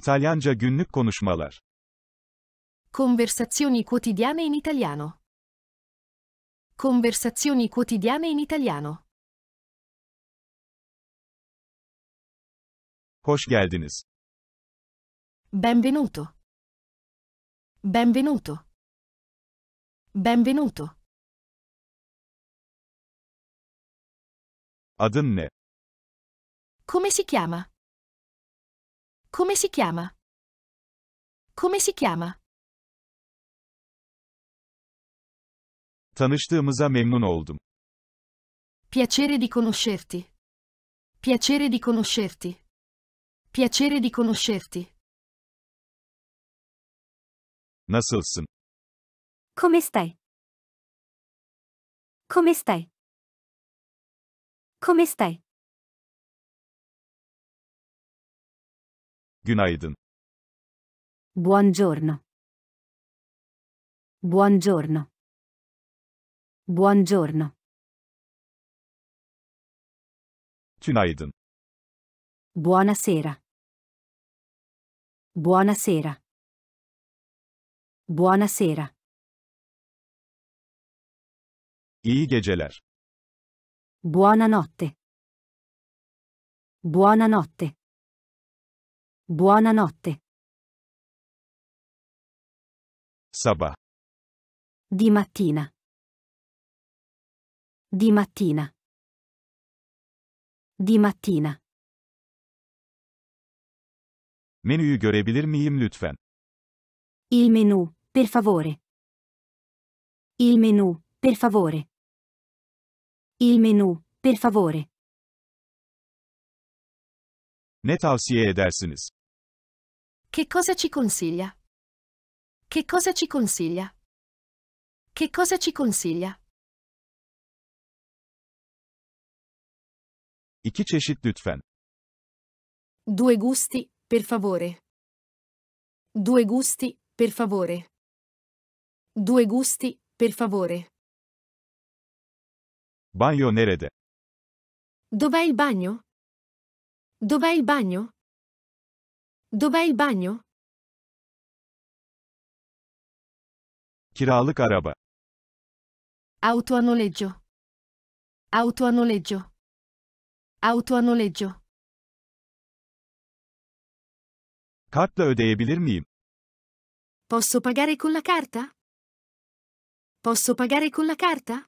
İtalyanca günlük konuşmalar. Conversazioni quotidiane in italiano. Conversazioni quotidiane in italiano. Hoş geldiniz. Benvenuto. Benvenuto. Benvenuto. Adın ne? Come si chiama? Come si chiama? Come si chiama? Tanıştığımıza memnun oldum. Piacere di conoscerti. Piacere di conoscerti. Piacere di conoscerti. Nasılsın? Come stai? Come stai? Come stai? Günaydın. Buongiorno. Buongiorno. Buongiorno. Günaydın. Buonasera. Buonasera. Buonasera. İyi geceler. Buonanotte. Buonanotte. Buonanotte. Sabah. Di mattina. Di mattina. Di mattina. Menüyü görebilir miyim lütfen? Il menù, per favore. Il menù, per favore. Il menù, per favore. Ne tavsiye edersiniz? Che cosa ci consiglia? Che cosa ci consiglia? Che cosa ci consiglia? İki çeşit lütfen. Due gusti, per favore. Due gusti, per favore. Due gusti, per favore. Bagno nerede? Dov'è il bagno? Dov'è il bagno? Dov'è il bagno? Kiralık araba. Auto a noleggio. Auto a noleggio. Auto a noleggio. Kartla ödeyebilir miyim? Posso pagare con la carta? Posso pagare con la carta?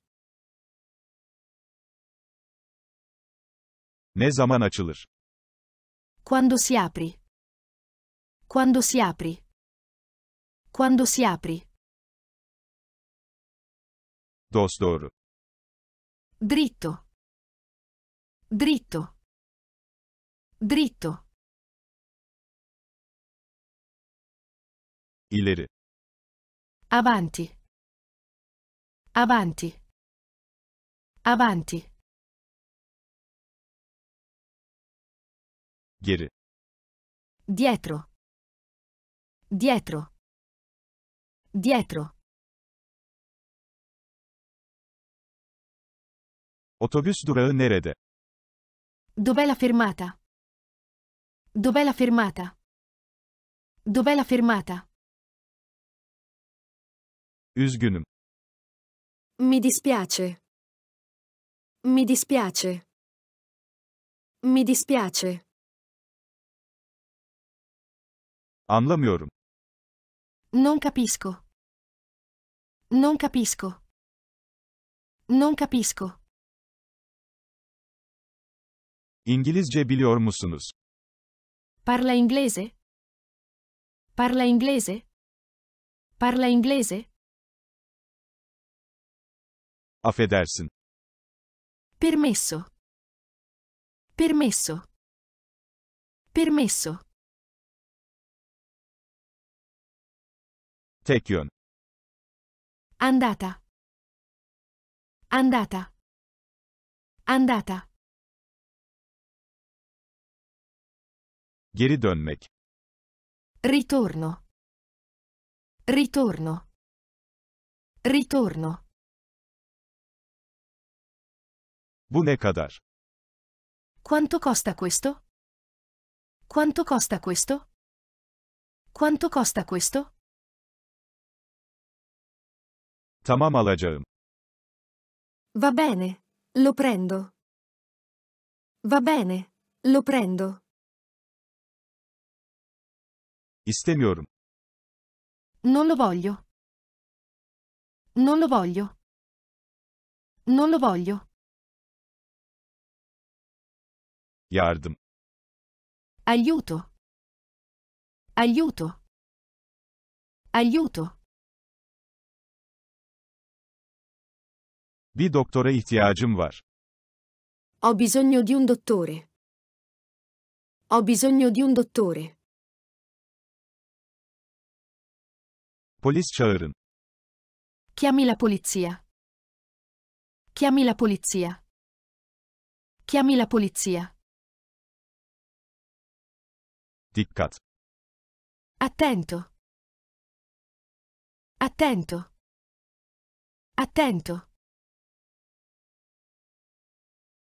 Ne zaman açılır? Quando si apre? Quando si apri. Quando si apri. Dost Dritto. Dritto. Dritto. İleri. Avanti. Avanti. Avanti. Geri. Dietro. Dietro. Dietro. Otobüs durağı nerede? Dov'è la fermata? Dov'è la fermata? Dov'è la fermata? Üzgünüm. Mi dispiace. Mi dispiace. Mi dispiace. Anlamıyorum. Non capisco. Non capisco. Non capisco. İngilizce biliyor musunuz? Parla inglese? Parla inglese? Parla inglese? Affedersin. Permesso. Permesso. Permesso. Tek Andata. Andata. Andata. Geri dönmek. Ritorno. Ritorno. Ritorno. Bu ne kadar? Quanto costa questo? Quanto costa questo? Quanto costa questo? Tamam alacağım. Va bene, lo prendo. Va bene, lo prendo. İstemiyorum. Non lo voglio. Non lo voglio. Non lo voglio. Yardım. Aiuto. Aiuto. Aiuto. Bir doktora ihtiyacım var. Ho bisogno di un dottore. Ho bisogno di un dottore. Polis çağırın. Chiami la polizia. Chiami la polizia. Chiami la polizia. Dikkat. Attento. Attento. Attento.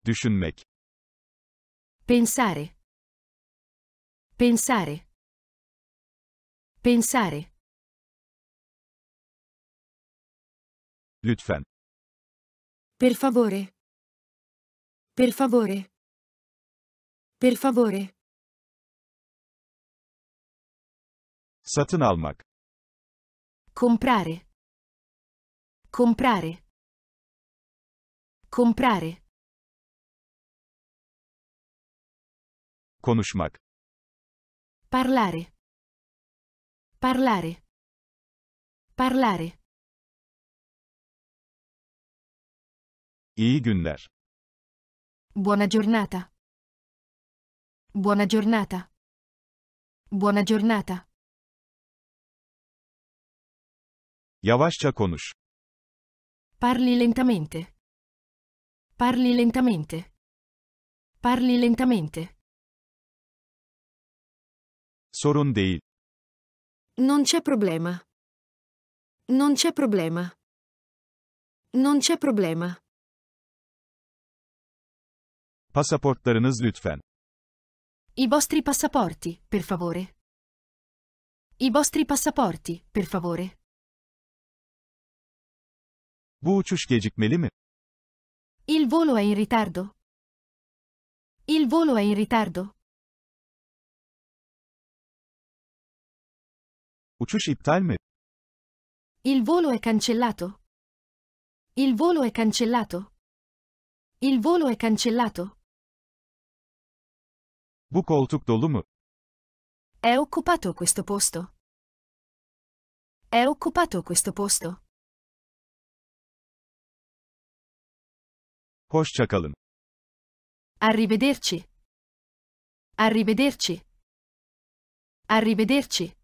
Düşünmek. Pensare. Pensare. Pensare. Lütfen. Per favore. Per favore. Per favore. Satın almak. Comprare. Comprare. Comprare. Konuşmak. Parlare. Parlare. Parlare. İyi günler. Buona giornata. Buona giornata. Buona giornata. Yavaşça konuş. Parli lentamente. Parli lentamente. Parli lentamente. Sorun değil. Non c'è problema. Non c'è problema. Non c'è problema. Pasaportlarınız lütfen. I vostri passaporti, per favore. I vostri passaporti, per favore. Bu uçuş gecikmeli mi? Il volo è in ritardo? Il volo è in ritardo? Uçuş iptal mi? Il volo è cancellato. Il volo è cancellato. Il volo è cancellato. Bu koltuk dolu mu? È occupato questo posto. È occupato questo posto. Hoşça kalın. Arrivederci. Arrivederci. Arrivederci.